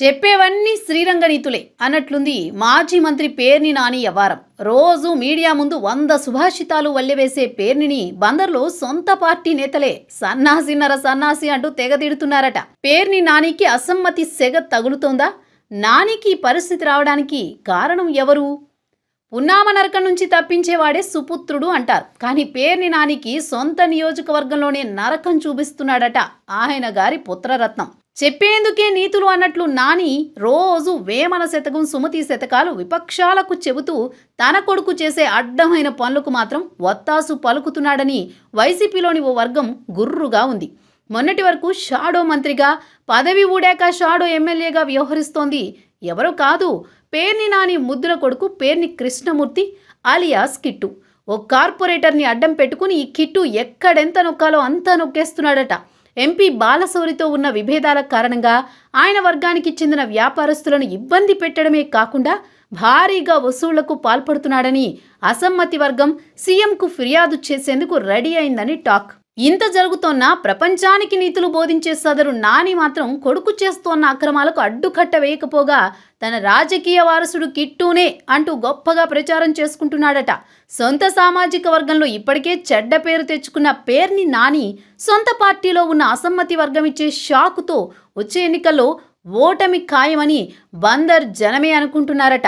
చెప్పేవన్నీ శ్రీరంగనీతులే అన్నట్లుంది మాజీ మంత్రి పేర్ని నాని ఎవారం రోజు మీడియా ముందు వంద సుభాషితాలు వల్లెవేసే పేర్నిని బందర్లో సొంత పార్టీ నేతలే సన్నాసిన్నర సన్నాసి అంటూ తెగదిడుతున్నారట పేర్ని నానికి అసమ్మతి సెగ తగులుతోందా నానికి పరిస్థితి రావడానికి కారణం ఎవరు పున్నామ నరకం నుంచి తప్పించేవాడే సుపుత్రుడు అంటారు కానీ పేర్ని నానికి సొంత నియోజకవర్గంలోనే నరకం చూపిస్తున్నాడట ఆయన గారి పుత్రరత్నం చెప్పేందుకే నీతులు అన్నట్లు నాని రోజు వేమన శతకం సుమతి శతకాలు విపక్షాలకు చెబుతూ తన కొడుకు చేసే అడ్డమైన పనులకు మాత్రం వత్తాసు పలుకుతున్నాడని వైసీపీలోని ఓ వర్గం గుర్రుగా ఉంది మొన్నటి వరకు షాడో మంత్రిగా పదవి ఊడాక షాడో ఎమ్మెల్యేగా వ్యవహరిస్తోంది ఎవరో కాదు పేర్ని నాని ముద్దుల కొడుకు పేర్ని కృష్ణమూర్తి అలియాస్ కిట్టు ఓ కార్పొరేటర్ని అడ్డం పెట్టుకుని ఈ కిట్టు ఎక్కడెంత నొక్కాలో అంతా నొక్కేస్తున్నాడట ఎంపీ బాలశౌరితో ఉన్న విభేదాల కారణంగా ఆయన వర్గానికి చెందిన వ్యాపారస్తులను ఇబ్బంది పెట్టడమే కాకుండా భారీగా వసూళ్లకు పాల్పడుతున్నాడని అసమ్మతి వర్గం సీఎంకు ఫిర్యాదు చేసేందుకు రెడీ అయిందని టాక్ ఇంత జరుగుతోన్న ప్రపంచానికి నీతులు బోధించే సదరు నాని మాత్రం కొడుకు చేస్తోన్న అక్రమాలకు అడ్డుకట్ట వేయకపోగా తన రాజకీయ వారసుడు కిట్టూనే అంటూ గొప్పగా ప్రచారం చేసుకుంటున్నాడట సొంత సామాజిక వర్గంలో ఇప్పటికే చెడ్డ పేరు తెచ్చుకున్న పేర్ని నాని సొంత పార్టీలో ఉన్న అసమ్మతి వర్గం ఇచ్చే షాకుతో వచ్చే ఎన్నికల్లో ఓటమి ఖాయమని బందర్ జనమే అనుకుంటున్నారట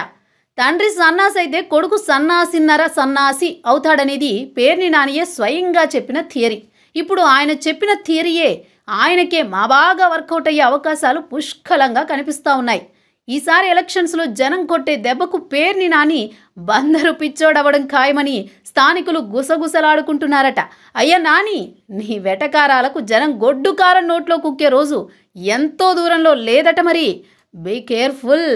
తండ్రి సన్నాసి అయితే కొడుకు సన్నాసిన్నర సన్నాసి అవుతాడనేది పేర్ని నానియే స్వయంగా చెప్పిన థియరీ ఇప్పుడు ఆయన చెప్పిన థియరీయే ఆయనకే మా బాగా వర్కౌట్ అయ్యే అవకాశాలు పుష్కలంగా కనిపిస్తూ ఉన్నాయి ఈసారి ఎలక్షన్స్లో జనం కొట్టే దెబ్బకు పేర్ని నాని బందరు పిచ్చోడవడం ఖాయమని స్థానికులు గుసగుసలాడుకుంటున్నారట అయ్యా నాని నీ వెటకారాలకు జనం గొడ్డుకారం నోట్లో కుక్కే రోజు ఎంతో దూరంలో లేదట మరి బీ కేర్ఫుల్